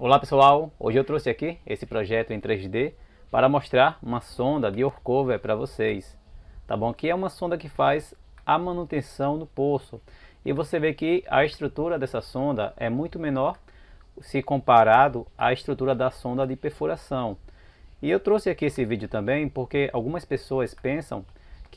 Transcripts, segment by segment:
Olá pessoal, hoje eu trouxe aqui esse projeto em 3D para mostrar uma sonda de Orcover para vocês. Tá bom? Que é uma sonda que faz a manutenção do poço. E você vê que a estrutura dessa sonda é muito menor se comparado à estrutura da sonda de perfuração. E eu trouxe aqui esse vídeo também porque algumas pessoas pensam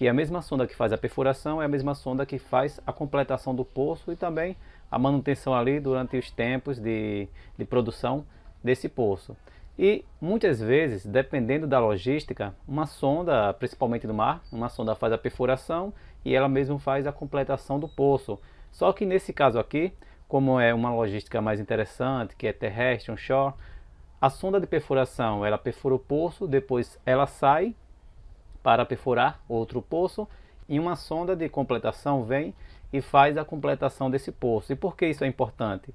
que é a mesma sonda que faz a perfuração, é a mesma sonda que faz a completação do poço e também a manutenção ali durante os tempos de, de produção desse poço. E muitas vezes, dependendo da logística, uma sonda, principalmente do mar, uma sonda faz a perfuração e ela mesma faz a completação do poço. Só que nesse caso aqui, como é uma logística mais interessante, que é terrestre, onshore, a sonda de perfuração, ela perfura o poço, depois ela sai para perfurar outro poço e uma sonda de completação vem e faz a completação desse poço. E por que isso é importante?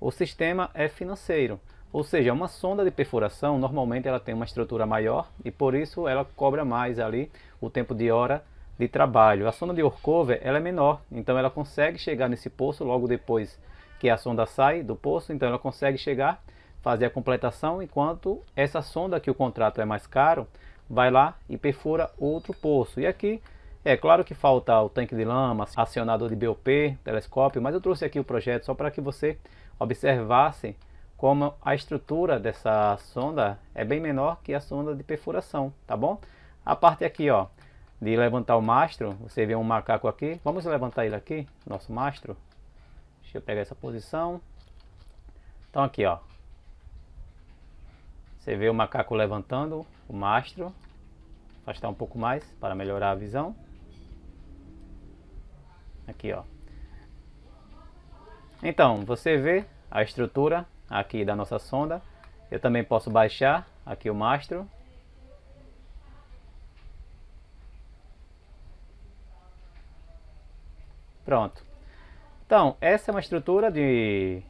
O sistema é financeiro, ou seja, uma sonda de perfuração normalmente ela tem uma estrutura maior e por isso ela cobra mais ali o tempo de hora de trabalho. A sonda de Orcover ela é menor, então ela consegue chegar nesse poço logo depois que a sonda sai do poço, então ela consegue chegar, fazer a completação, enquanto essa sonda que o contrato é mais caro, vai lá e perfura outro poço. E aqui é claro que falta o tanque de lama, acionador de BOP, telescópio, mas eu trouxe aqui o projeto só para que você observasse como a estrutura dessa sonda é bem menor que a sonda de perfuração, tá bom? A parte aqui, ó, de levantar o mastro, você vê um macaco aqui, vamos levantar ele aqui, nosso mastro. Deixa eu pegar essa posição. Então aqui, ó, você vê o macaco levantando o mastro, afastar um pouco mais para melhorar a visão. Aqui, ó. Então, você vê a estrutura aqui da nossa sonda. Eu também posso baixar aqui o mastro. Pronto. Então, essa é uma estrutura de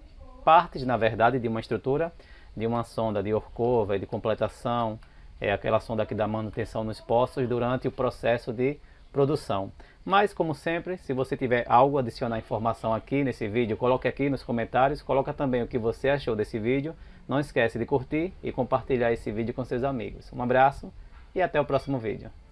partes, na verdade, de uma estrutura de uma sonda de Orkova e de completação, é aquela sonda que dá manutenção nos poços durante o processo de produção. Mas, como sempre, se você tiver algo adicionar informação aqui nesse vídeo, coloque aqui nos comentários, coloca também o que você achou desse vídeo. Não esquece de curtir e compartilhar esse vídeo com seus amigos. Um abraço e até o próximo vídeo.